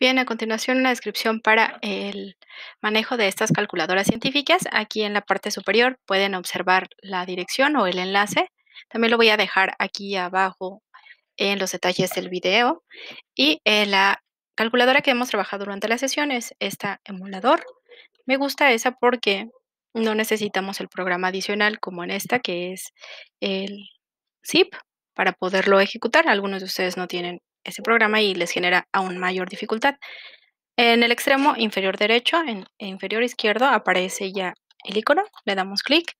Bien, a continuación una descripción para el manejo de estas calculadoras científicas. Aquí en la parte superior pueden observar la dirección o el enlace. También lo voy a dejar aquí abajo en los detalles del video. Y eh, la calculadora que hemos trabajado durante la sesión es esta emulador. Me gusta esa porque no necesitamos el programa adicional como en esta que es el zip para poderlo ejecutar. Algunos de ustedes no tienen ese programa y les genera aún mayor dificultad. En el extremo inferior derecho, en e inferior izquierdo, aparece ya el icono, le damos clic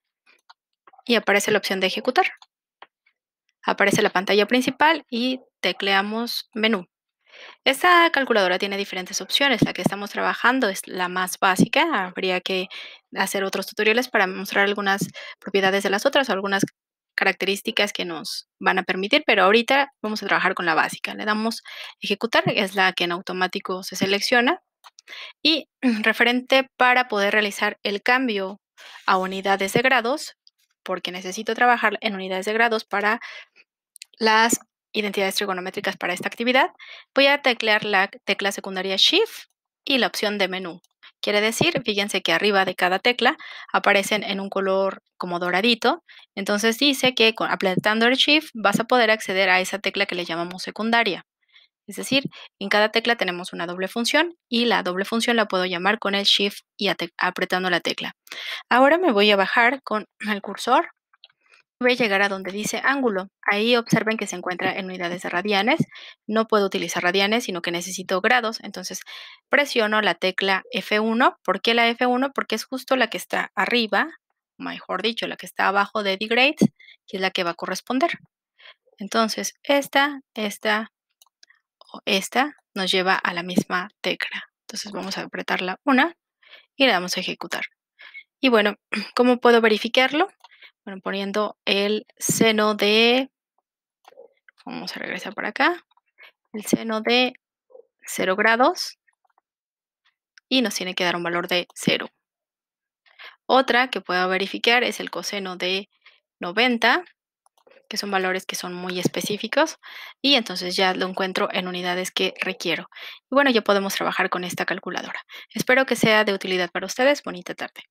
y aparece la opción de ejecutar. Aparece la pantalla principal y tecleamos menú. Esta calculadora tiene diferentes opciones. La que estamos trabajando es la más básica. Habría que hacer otros tutoriales para mostrar algunas propiedades de las otras o algunas características que nos van a permitir, pero ahorita vamos a trabajar con la básica. Le damos ejecutar, es la que en automático se selecciona, y referente para poder realizar el cambio a unidades de grados, porque necesito trabajar en unidades de grados para las identidades trigonométricas para esta actividad, voy a teclear la tecla secundaria Shift y la opción de menú. Quiere decir, fíjense que arriba de cada tecla aparecen en un color como doradito. Entonces dice que con apretando el Shift vas a poder acceder a esa tecla que le llamamos secundaria. Es decir, en cada tecla tenemos una doble función y la doble función la puedo llamar con el Shift y apretando la tecla. Ahora me voy a bajar con el cursor voy a llegar a donde dice ángulo. Ahí observen que se encuentra en unidades de radianes. No puedo utilizar radianes, sino que necesito grados. Entonces presiono la tecla F1. ¿Por qué la F1? Porque es justo la que está arriba, mejor dicho, la que está abajo de degrades, que es la que va a corresponder. Entonces, esta, esta o esta nos lleva a la misma tecla. Entonces vamos a apretar la una y le damos a ejecutar. Y bueno, ¿cómo puedo verificarlo? bueno, poniendo el seno de, vamos a regresar para acá, el seno de 0 grados y nos tiene que dar un valor de 0. Otra que puedo verificar es el coseno de 90, que son valores que son muy específicos y entonces ya lo encuentro en unidades que requiero. Y bueno, ya podemos trabajar con esta calculadora. Espero que sea de utilidad para ustedes. Bonita tarde.